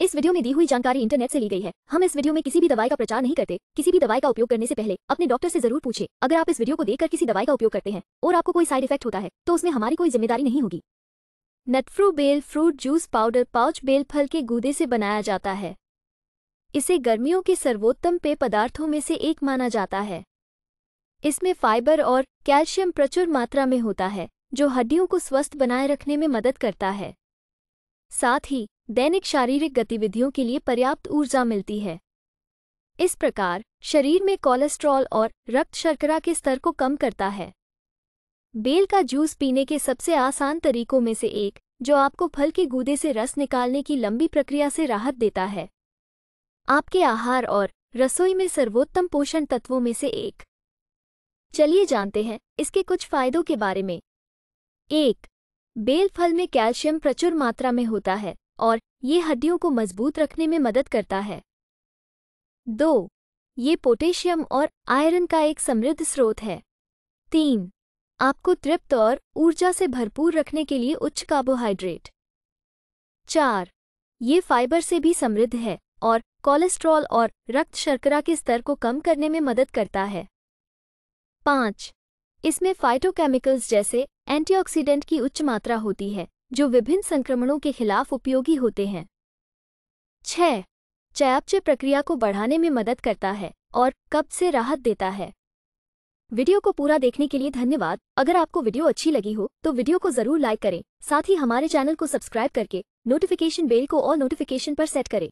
इस वीडियो में दी हुई जानकारी इंटरनेट से ली गई है हम इस वीडियो में किसी भी दवाई का प्रचार नहीं करते किसी भी दवाई का उपयोग करने से पहले अपने डॉक्टर से जरूर पूछे अगर आप इस वीडियो को देखकर किसी दवाई का उपयोग करते हैं और आपको कोई साइड इफेक्ट होता है तो उसमें हमारी कोई जिम्मेदारी नहीं होगी नटफ्रू बेल फ्रूट जूस पाउडर पाउच बेल फल के गूदे से बनाया जाता है इसे गर्मियों के सर्वोत्तम पेय पदार्थों में से एक माना जाता है इसमें फाइबर और कैल्शियम प्रचुर मात्रा में होता है जो हड्डियों को स्वस्थ बनाए रखने में मदद करता है साथ ही दैनिक शारीरिक गतिविधियों के लिए पर्याप्त ऊर्जा मिलती है इस प्रकार शरीर में कोलेस्ट्रॉल और रक्त शर्करा के स्तर को कम करता है बेल का जूस पीने के सबसे आसान तरीकों में से एक जो आपको फल के गूदे से रस निकालने की लंबी प्रक्रिया से राहत देता है आपके आहार और रसोई में सर्वोत्तम पोषण तत्वों में से एक चलिए जानते हैं इसके कुछ फायदों के बारे में एक बेल फल में कैल्शियम प्रचुर मात्रा में होता है और ये हड्डियों को मजबूत रखने में मदद करता है दो ये पोटेशियम और आयरन का एक समृद्ध स्रोत है तीन आपको तृप्त और ऊर्जा से भरपूर रखने के लिए उच्च कार्बोहाइड्रेट चार ये फाइबर से भी समृद्ध है और कोलेस्ट्रॉल और रक्त शर्करा के स्तर को कम करने में मदद करता है पाँच इसमें फाइटोकेमिकल्स जैसे एंटीऑक्सीडेंट की उच्च मात्रा होती है जो विभिन्न संक्रमणों के खिलाफ उपयोगी होते हैं छह चयापचय प्रक्रिया को बढ़ाने में मदद करता है और कब से राहत देता है वीडियो को पूरा देखने के लिए धन्यवाद अगर आपको वीडियो अच्छी लगी हो तो वीडियो को जरूर लाइक करें साथ ही हमारे चैनल को सब्सक्राइब करके नोटिफिकेशन बेल को ऑल नोटिफिकेशन पर सेट करें